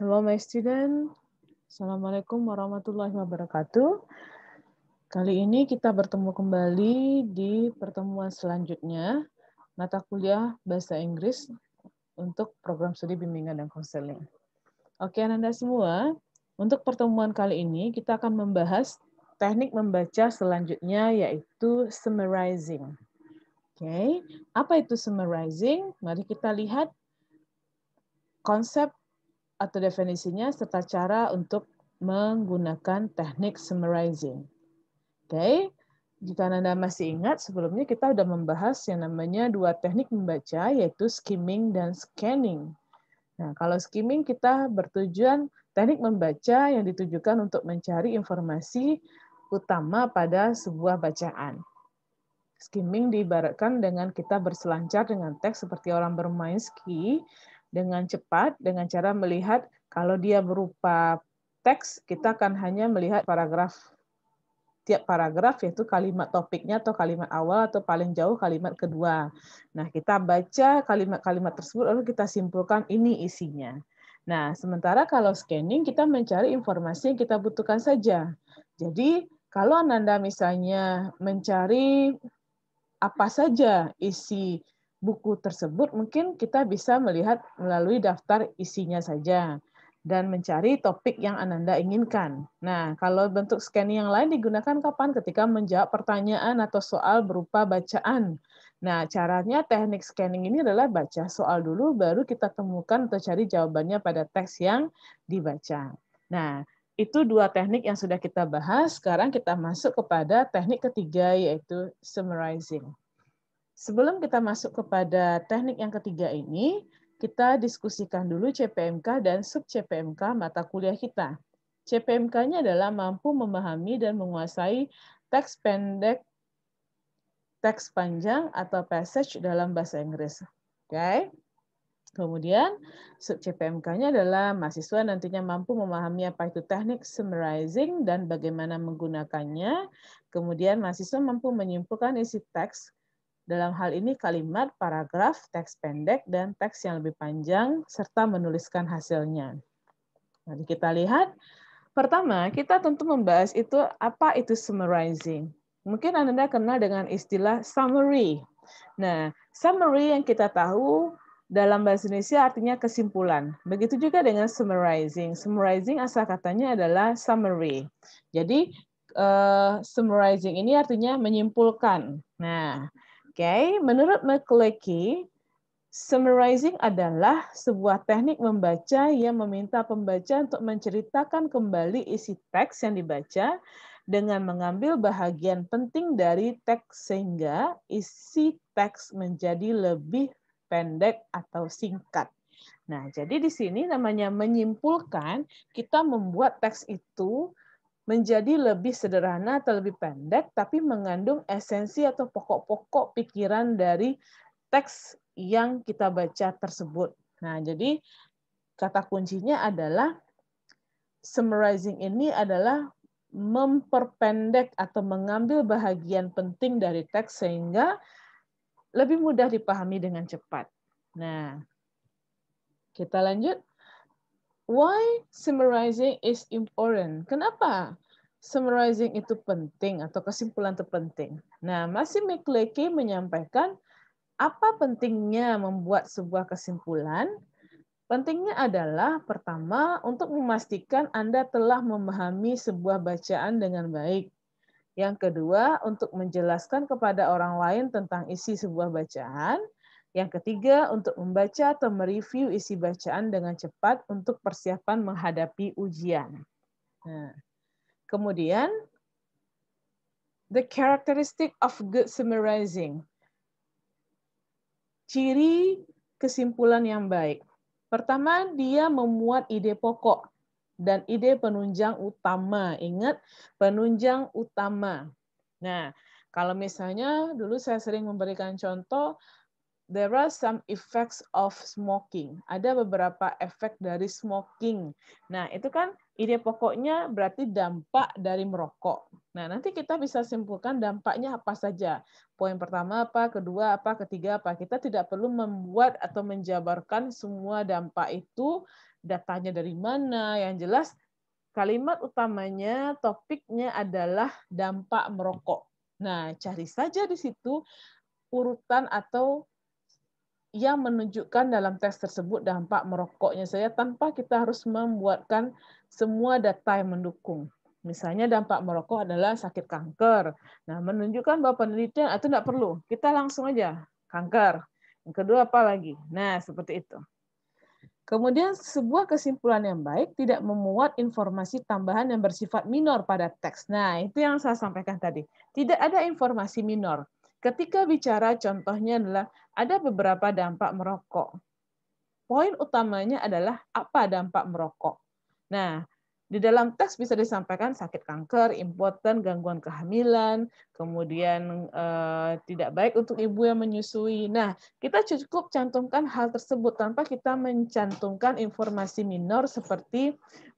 Hello my student. Assalamualaikum warahmatullahi wabarakatuh. Kali ini kita bertemu kembali di pertemuan selanjutnya mata kuliah Bahasa Inggris untuk program studi bimbingan dan konseling. Oke Anda semua, untuk pertemuan kali ini kita akan membahas teknik membaca selanjutnya yaitu summarizing. Oke, apa itu summarizing? Mari kita lihat konsep atau definisinya serta cara untuk menggunakan teknik summarizing. Oke, okay? jika Anda masih ingat, sebelumnya kita sudah membahas yang namanya dua teknik membaca, yaitu skimming dan scanning. Nah, kalau skimming kita bertujuan teknik membaca yang ditujukan untuk mencari informasi utama pada sebuah bacaan. Skimming diibaratkan dengan kita berselancar dengan teks seperti orang bermain ski dengan cepat dengan cara melihat kalau dia berupa teks, kita akan hanya melihat paragraf tiap paragraf yaitu kalimat topiknya atau kalimat awal atau paling jauh kalimat kedua. Nah, kita baca kalimat-kalimat tersebut lalu kita simpulkan ini isinya. Nah, sementara kalau scanning kita mencari informasi yang kita butuhkan saja. Jadi, kalau anda misalnya mencari apa saja isi buku tersebut mungkin kita bisa melihat melalui daftar isinya saja dan mencari topik yang anda inginkan. Nah, kalau bentuk scanning yang lain digunakan kapan? Ketika menjawab pertanyaan atau soal berupa bacaan. Nah, caranya teknik scanning ini adalah baca soal dulu, baru kita temukan atau cari jawabannya pada teks yang dibaca. Nah, itu dua teknik yang sudah kita bahas. Sekarang kita masuk kepada teknik ketiga, yaitu summarizing. Sebelum kita masuk kepada teknik yang ketiga ini, kita diskusikan dulu CPMK dan sub-CPMK mata kuliah kita. CPMK-nya adalah mampu memahami dan menguasai teks pendek, teks panjang, atau passage dalam bahasa Inggris. Oke. Okay? Kemudian sub-CPMK-nya adalah mahasiswa nantinya mampu memahami apa itu teknik summarizing dan bagaimana menggunakannya. Kemudian mahasiswa mampu menyimpulkan isi teks dalam hal ini kalimat, paragraf, teks pendek, dan teks yang lebih panjang, serta menuliskan hasilnya. Mari kita lihat. Pertama, kita tentu membahas itu apa itu summarizing. Mungkin Anda kenal dengan istilah summary. Nah, summary yang kita tahu dalam bahasa Indonesia artinya kesimpulan. Begitu juga dengan summarizing. Summarizing asal katanya adalah summary. Jadi, uh, summarizing ini artinya menyimpulkan. Nah, okay? menurut McLecky, summarizing adalah sebuah teknik membaca yang meminta pembaca untuk menceritakan kembali isi teks yang dibaca dengan mengambil bahagian penting dari teks sehingga isi teks menjadi lebih pendek atau singkat. Nah, jadi di sini namanya menyimpulkan, kita membuat teks itu menjadi lebih sederhana atau lebih pendek, tapi mengandung esensi atau pokok-pokok pikiran dari teks yang kita baca tersebut. Nah, jadi kata kuncinya adalah summarizing ini adalah memperpendek atau mengambil bahagian penting dari teks sehingga lebih mudah dipahami dengan cepat. Nah, kita lanjut why summarizing is important? Kenapa summarizing itu penting atau kesimpulan itu penting? Nah, masih McLeke menyampaikan apa pentingnya membuat sebuah kesimpulan? Pentingnya adalah pertama untuk memastikan Anda telah memahami sebuah bacaan dengan baik. Yang kedua, untuk menjelaskan kepada orang lain tentang isi sebuah bacaan. Yang ketiga, untuk membaca atau mereview isi bacaan dengan cepat untuk persiapan menghadapi ujian. Nah, kemudian, the characteristic of good summarizing. Ciri kesimpulan yang baik. Pertama, dia memuat ide pokok dan ide penunjang utama. Ingat, penunjang utama. Nah, kalau misalnya dulu saya sering memberikan contoh, there are some effects of smoking. Ada beberapa efek dari smoking. Nah, itu kan ide pokoknya berarti dampak dari merokok. Nah, nanti kita bisa simpulkan dampaknya apa saja. Poin pertama apa, kedua apa, ketiga apa. Kita tidak perlu membuat atau menjabarkan semua dampak itu, datanya dari mana. Yang jelas, kalimat utamanya, topiknya adalah dampak merokok. Nah, cari saja di situ urutan atau yang menunjukkan dalam tes tersebut dampak merokoknya saya tanpa kita harus membuatkan semua data yang mendukung. Misalnya dampak merokok adalah sakit kanker. Nah, menunjukkan bahwa penelitian ah, itu tidak perlu. Kita langsung aja kanker. Yang kedua apa lagi? Nah, seperti itu. Kemudian sebuah kesimpulan yang baik tidak memuat informasi tambahan yang bersifat minor pada teks. Nah, itu yang saya sampaikan tadi. Tidak ada informasi minor. Ketika bicara contohnya adalah ada beberapa dampak merokok. Poin utamanya adalah apa dampak merokok. Nah, di dalam teks bisa disampaikan sakit kanker, impoten, gangguan kehamilan, kemudian eh, tidak baik untuk ibu yang menyusui. Nah, kita cukup cantumkan hal tersebut tanpa kita mencantumkan informasi minor seperti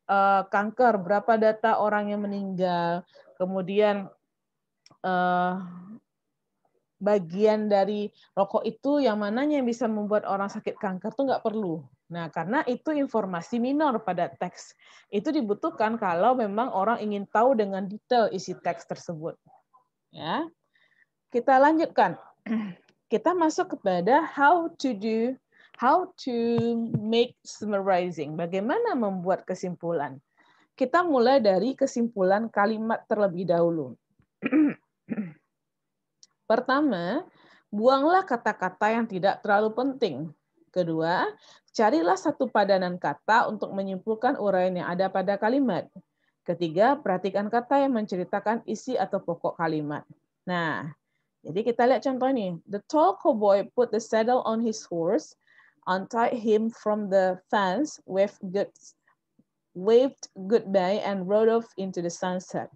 eh, kanker, berapa data orang yang meninggal, kemudian eh, bagian dari rokok itu yang mananya yang bisa membuat orang sakit kanker tuh nggak perlu. Nah, karena itu informasi minor pada teks. Itu dibutuhkan kalau memang orang ingin tahu dengan detail isi teks tersebut. Ya. Kita lanjutkan. Kita masuk kepada how to do how to make summarizing. Bagaimana membuat kesimpulan? Kita mulai dari kesimpulan kalimat terlebih dahulu. Pertama, buanglah kata-kata yang tidak terlalu penting. Kedua, carilah satu padanan kata untuk menyimpulkan uraian yang ada pada kalimat. Ketiga, perhatikan kata yang menceritakan isi atau pokok kalimat. Nah, jadi kita lihat contoh ini. The tall cowboy put the saddle on his horse, untied him from the fence, waved, good, waved goodbye, and rode off into the sunset.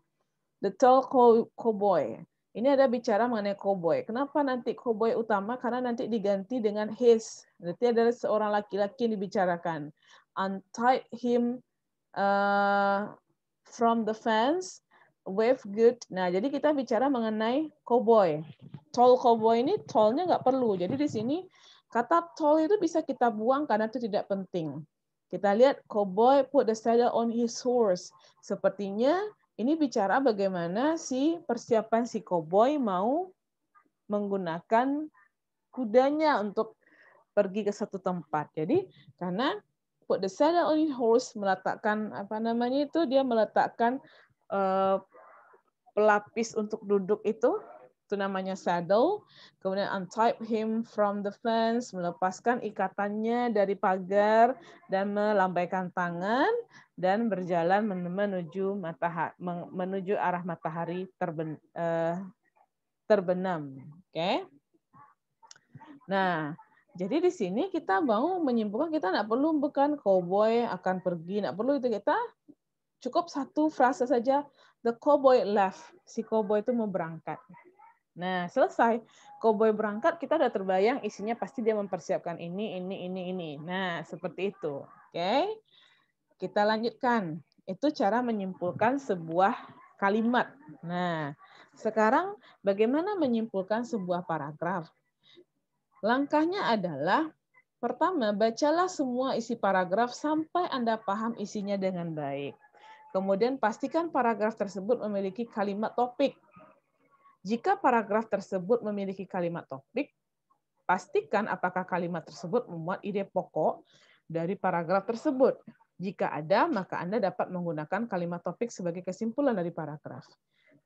The tall cowboy ini ada bicara mengenai koboi. Kenapa nanti koboi utama? Karena nanti diganti dengan his. Nanti ada seorang laki-laki yang dibicarakan. Untie him uh, from the fence with good. Nah, jadi kita bicara mengenai cowboy. Tall cowboy ini tallnya nggak perlu. Jadi di sini kata tall itu bisa kita buang karena itu tidak penting. Kita lihat cowboy put the saddle on his horse. Sepertinya ini bicara bagaimana si persiapan si koboi mau menggunakan kudanya untuk pergi ke satu tempat. Jadi karena put the saddle on horse meletakkan apa namanya itu dia meletakkan uh, pelapis untuk duduk itu itu namanya saddle. Kemudian untie him from the fence, melepaskan ikatannya dari pagar dan melambaikan tangan dan berjalan menuju matahari menuju arah matahari terben, eh, terbenam. Oke. Okay? Nah, jadi di sini kita mau menyimpulkan kita tidak perlu bukan cowboy akan pergi, tidak perlu itu kita cukup satu frase saja the cowboy left. Si cowboy itu mau berangkat. Nah, selesai. Cowboy berangkat, kita sudah terbayang isinya pasti dia mempersiapkan ini, ini, ini, ini. Nah, seperti itu. Oke. Okay? Kita lanjutkan. Itu cara menyimpulkan sebuah kalimat. Nah, sekarang bagaimana menyimpulkan sebuah paragraf? Langkahnya adalah pertama bacalah semua isi paragraf sampai Anda paham isinya dengan baik. Kemudian pastikan paragraf tersebut memiliki kalimat topik. Jika paragraf tersebut memiliki kalimat topik, pastikan apakah kalimat tersebut memuat ide pokok dari paragraf tersebut. Jika ada, maka Anda dapat menggunakan kalimat topik sebagai kesimpulan dari paragraf.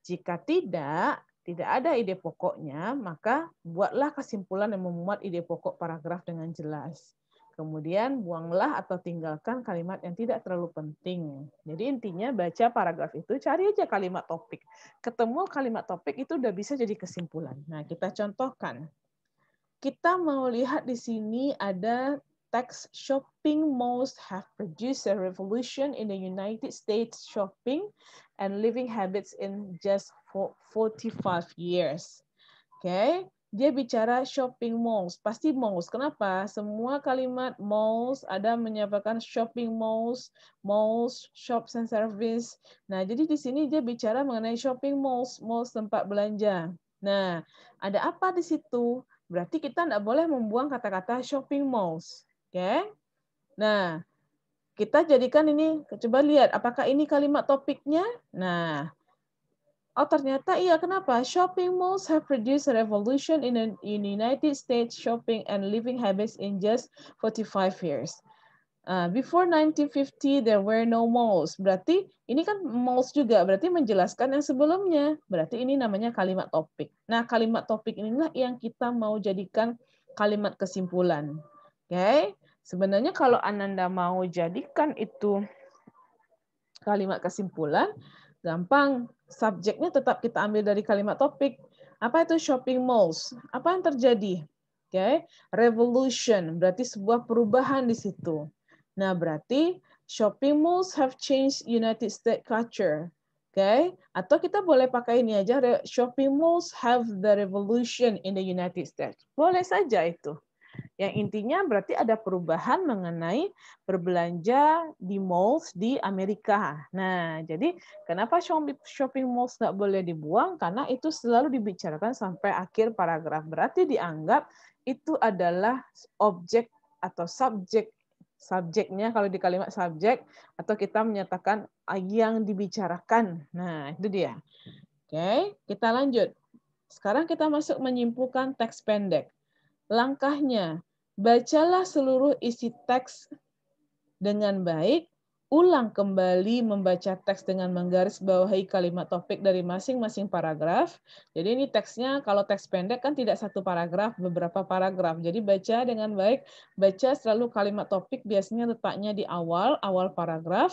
Jika tidak, tidak ada ide pokoknya, maka buatlah kesimpulan yang memuat ide pokok paragraf dengan jelas. Kemudian buanglah atau tinggalkan kalimat yang tidak terlalu penting. Jadi intinya baca paragraf itu, cari aja kalimat topik. Ketemu kalimat topik itu udah bisa jadi kesimpulan. Nah, kita contohkan. Kita mau lihat di sini ada Teks shopping malls have produced a revolution in the United States shopping and living habits in just 45 years. Okay, dia bicara shopping malls, pasti malls. Kenapa? Semua kalimat malls ada menyampaikan shopping malls, malls, shops and service. Nah, jadi di sini dia bicara mengenai shopping malls, malls tempat belanja. Nah, ada apa di situ? Berarti kita tidak boleh membuang kata-kata shopping malls. Oke. Nah, kita jadikan ini coba lihat apakah ini kalimat topiknya. Nah, oh ternyata iya kenapa? Shopping malls have produced a revolution in the United States shopping and living habits in just 45 years. Uh, before 1950 there were no malls. Berarti ini kan malls juga, berarti menjelaskan yang sebelumnya. Berarti ini namanya kalimat topik. Nah, kalimat topik inilah yang kita mau jadikan kalimat kesimpulan. Oke. Okay? Sebenarnya kalau Ananda mau jadikan itu kalimat kesimpulan, gampang. Subjeknya tetap kita ambil dari kalimat topik. Apa itu shopping malls? Apa yang terjadi? Oke, okay. revolution berarti sebuah perubahan di situ. Nah, berarti shopping malls have changed United States culture. Oke, okay. atau kita boleh pakai ini aja shopping malls have the revolution in the United States. Boleh saja itu. Yang intinya berarti ada perubahan mengenai berbelanja di malls di Amerika. Nah, jadi kenapa shopping malls nggak boleh dibuang? Karena itu selalu dibicarakan sampai akhir paragraf. Berarti dianggap itu adalah objek atau subjek subjeknya kalau di kalimat subjek atau kita menyatakan yang dibicarakan. Nah, itu dia. Oke, kita lanjut. Sekarang kita masuk menyimpulkan teks pendek langkahnya. Bacalah seluruh isi teks dengan baik, ulang kembali membaca teks dengan menggaris bawahi kalimat topik dari masing-masing paragraf. Jadi ini teksnya kalau teks pendek kan tidak satu paragraf, beberapa paragraf. Jadi baca dengan baik, baca selalu kalimat topik biasanya letaknya di awal, awal paragraf.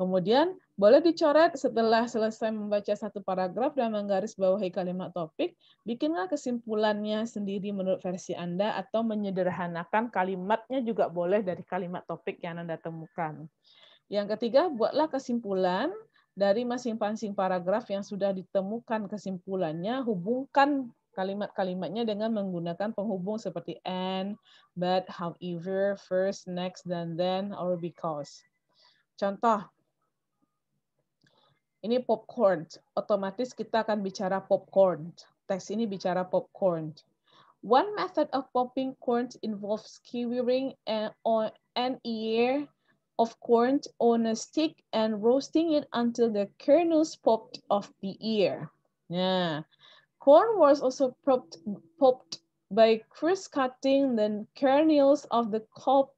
Kemudian boleh dicoret setelah selesai membaca satu paragraf dan menggarisbawahi kalimat topik, bikinlah kesimpulannya sendiri menurut versi Anda atau menyederhanakan kalimatnya juga boleh dari kalimat topik yang Anda temukan. Yang ketiga, buatlah kesimpulan dari masing-masing paragraf yang sudah ditemukan kesimpulannya, hubungkan kalimat-kalimatnya dengan menggunakan penghubung seperti and, but, however, first, next, dan then, or because. Contoh, Ini popcorn, otomatis kita akan bicara popcorn. Teks ini bicara popcorn. One method of popping corn involves skewering an, ear of corn on a stick and roasting it until the kernels popped off the ear. Yeah. Corn was also popped, popped by criss cutting the kernels of the cob,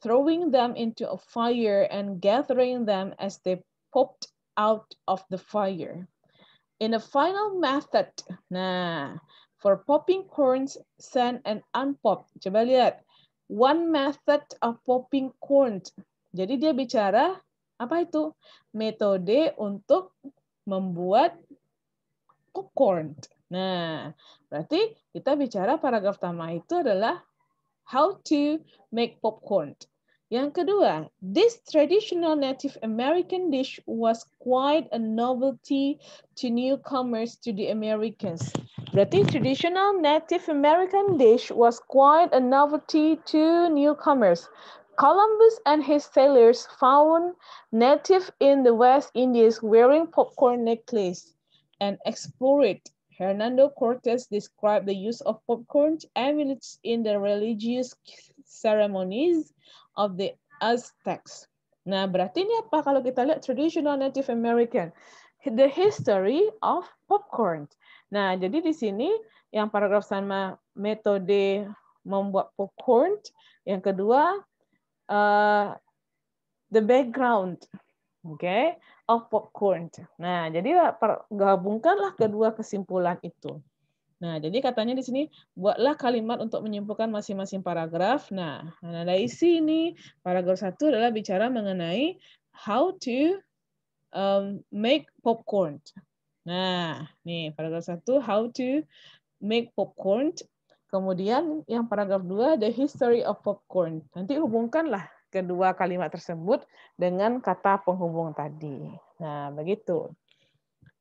throwing them into a fire and gathering them as they popped out of the fire. In a final method, nah, for popping corns, sand, and unpop. Coba lihat, one method of popping corns. Jadi dia bicara, apa itu? Metode untuk membuat corn. Nah, berarti kita bicara paragraf pertama itu adalah how to make popcorn. Yang kedua, this traditional Native American dish was quite a novelty to newcomers to the Americans. Berarti traditional Native American dish was quite a novelty to newcomers. Columbus and his sailors found native in the West Indies wearing popcorn necklace and explored. Hernando Cortes described the use of popcorn amulets in the religious ceremonies of the Aztecs. Nah, berarti ini apa kalau kita lihat traditional Native American? The history of popcorn. Nah, jadi di sini yang paragraf sama metode membuat popcorn. Yang kedua, uh, the background. Oke, okay, of popcorn. Nah, jadi eh, gabungkanlah kedua kesimpulan itu. Nah, jadi katanya di sini buatlah kalimat untuk menyimpulkan masing-masing paragraf. Nah, ada nah, nah, isi ini paragraf satu adalah bicara mengenai how to um, make popcorn. Nah, nih paragraf satu how to make popcorn. Kemudian yang paragraf dua the history of popcorn. Nanti hubungkanlah kedua kalimat tersebut dengan kata penghubung tadi. Nah, begitu.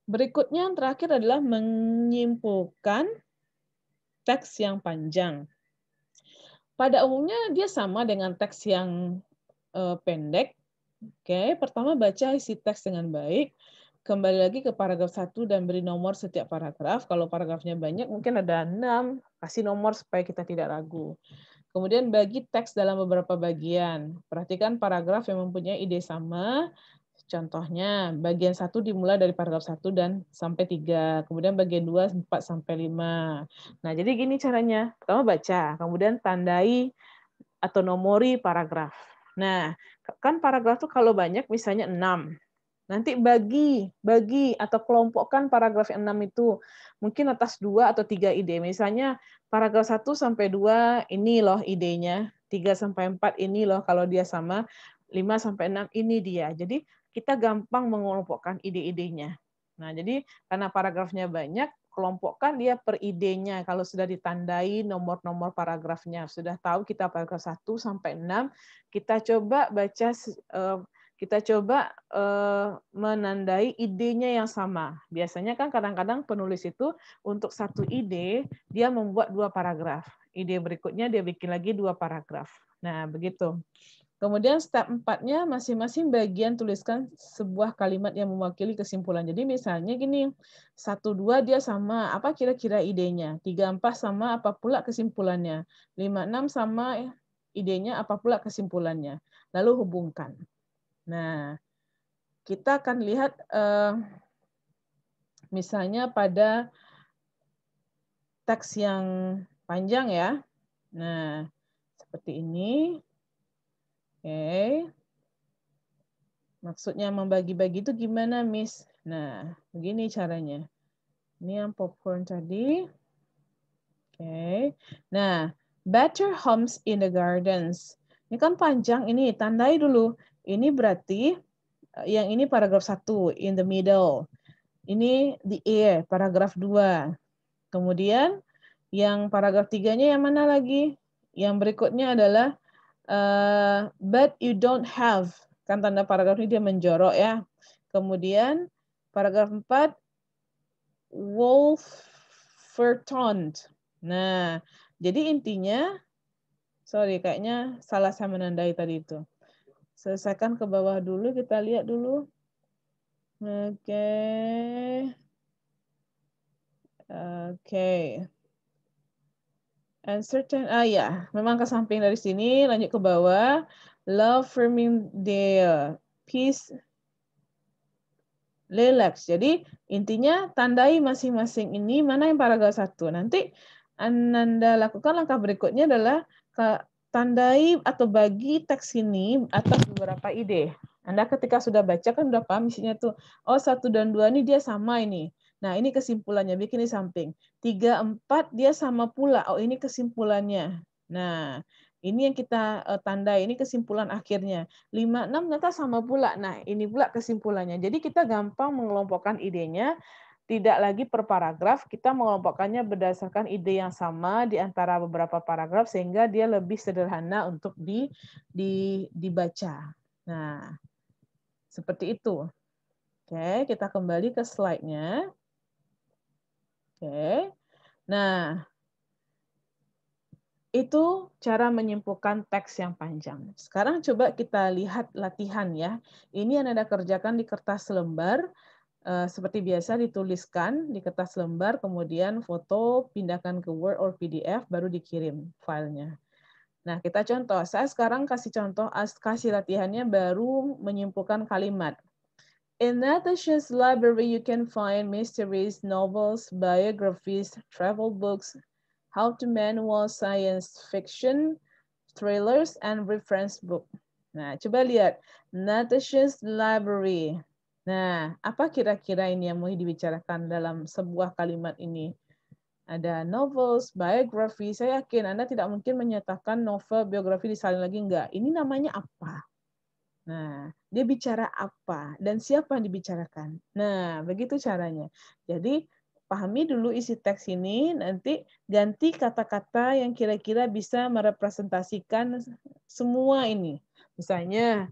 Berikutnya yang terakhir adalah menyimpulkan teks yang panjang. Pada umumnya dia sama dengan teks yang uh, pendek. Oke, okay. pertama baca isi teks dengan baik. Kembali lagi ke paragraf 1 dan beri nomor setiap paragraf. Kalau paragrafnya banyak, mungkin ada 6, kasih nomor supaya kita tidak ragu. Kemudian bagi teks dalam beberapa bagian. Perhatikan paragraf yang mempunyai ide sama Contohnya, bagian satu dimulai dari paragraf satu dan sampai tiga, Kemudian bagian dua 4 sampai lima. Nah, jadi gini caranya. Pertama baca, kemudian tandai atau nomori paragraf. Nah, kan paragraf tuh kalau banyak misalnya enam, Nanti bagi, bagi atau kelompokkan paragraf yang 6 itu mungkin atas dua atau tiga ide. Misalnya paragraf satu sampai dua ini loh idenya, tiga sampai empat ini loh kalau dia sama, 5 sampai 6 ini dia. Jadi kita gampang mengelompokkan ide-idenya. Nah, jadi karena paragrafnya banyak, kelompokkan dia per idenya. Kalau sudah ditandai nomor-nomor paragrafnya, sudah tahu kita paragraf 1 sampai 6, kita coba baca eh, kita coba eh, menandai idenya yang sama. Biasanya kan kadang-kadang penulis itu untuk satu ide dia membuat dua paragraf. Ide berikutnya dia bikin lagi dua paragraf. Nah, begitu. Kemudian step empatnya masing-masing bagian tuliskan sebuah kalimat yang mewakili kesimpulan. Jadi misalnya gini, satu dua dia sama apa kira-kira idenya, tiga empat sama apa pula kesimpulannya, lima enam sama idenya apa pula kesimpulannya. Lalu hubungkan. Nah, kita akan lihat eh, misalnya pada teks yang panjang ya. Nah, seperti ini okay. maksudnya membagi-bagi itu gimana Miss nah begini caranya ini yang popcorn tadi oke okay. nah better homes in the gardens ini kan panjang ini tandai dulu ini berarti eh, yang ini paragraf satu, in the middle ini the air paragraf dua. kemudian yang paragraf tiganya yang mana lagi yang berikutnya adalah Eh, but you don't have. Kan tanda paragraf ini dia menjorok ya. Kemudian paragraf 4 Wolferton. Nah, jadi intinya sorry kayaknya salah saya menandai tadi itu. Selesaikan ke bawah dulu kita lihat dulu. Oke. Okay. Oke. Okay. And certain, ah ya, memang ke samping dari sini, lanjut ke bawah. Love firming their peace relax. Jadi intinya tandai masing-masing ini mana yang paragraf satu. Nanti anda lakukan langkah berikutnya adalah ke tandai atau bagi teks ini atas beberapa ide. Anda ketika sudah baca kan sudah paham isinya tuh. Oh satu dan dua ini dia sama ini. Nah, ini kesimpulannya. Bikin di samping. 3, 4, dia sama pula. Oh, ini kesimpulannya. Nah, ini yang kita eh, tandai. Ini kesimpulan akhirnya. 5, 6 ternyata sama pula. Nah, ini pula kesimpulannya. Jadi kita gampang mengelompokkan idenya. Tidak lagi per paragraf, kita mengelompokkannya berdasarkan ide yang sama di antara beberapa paragraf sehingga dia lebih sederhana untuk di, di, dibaca. Nah, seperti itu. Oke, kita kembali ke slide-nya. Oke. Okay. Nah, itu cara menyimpulkan teks yang panjang. Sekarang coba kita lihat latihan ya. Ini yang Anda kerjakan di kertas lembar, eh, seperti biasa dituliskan di kertas lembar, kemudian foto, pindahkan ke Word or PDF, baru dikirim filenya. Nah, kita contoh. Saya sekarang kasih contoh, kasih latihannya baru menyimpulkan kalimat. In Natasha's library, you can find mysteries, novels, biographies, travel books, how-to manual, science fiction, thrillers, and reference book. Nah, coba lihat. Natasha's library. Nah, apa kira-kira ini yang mau dibicarakan dalam sebuah kalimat ini? Ada novels, biografi. Saya yakin Anda tidak mungkin menyatakan novel, biografi disalin lagi. Enggak. Ini namanya apa? Nah, dia bicara apa dan siapa yang dibicarakan. Nah, begitu caranya. Jadi, pahami dulu isi teks ini, nanti ganti kata-kata yang kira-kira bisa merepresentasikan semua ini. Misalnya,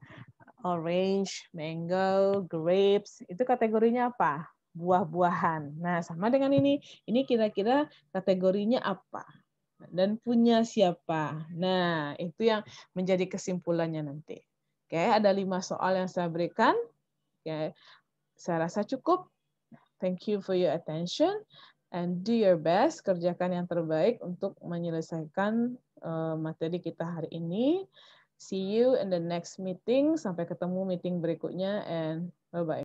orange, mango, grapes, itu kategorinya apa? Buah-buahan. Nah, sama dengan ini. Ini kira-kira kategorinya apa? Dan punya siapa? Nah, itu yang menjadi kesimpulannya nanti. Oke, ada lima soal yang saya berikan. Oke, saya rasa cukup. Thank you for your attention and do your best. Kerjakan yang terbaik untuk menyelesaikan eh, materi kita hari ini. See you in the next meeting. Sampai ketemu meeting berikutnya and bye-bye.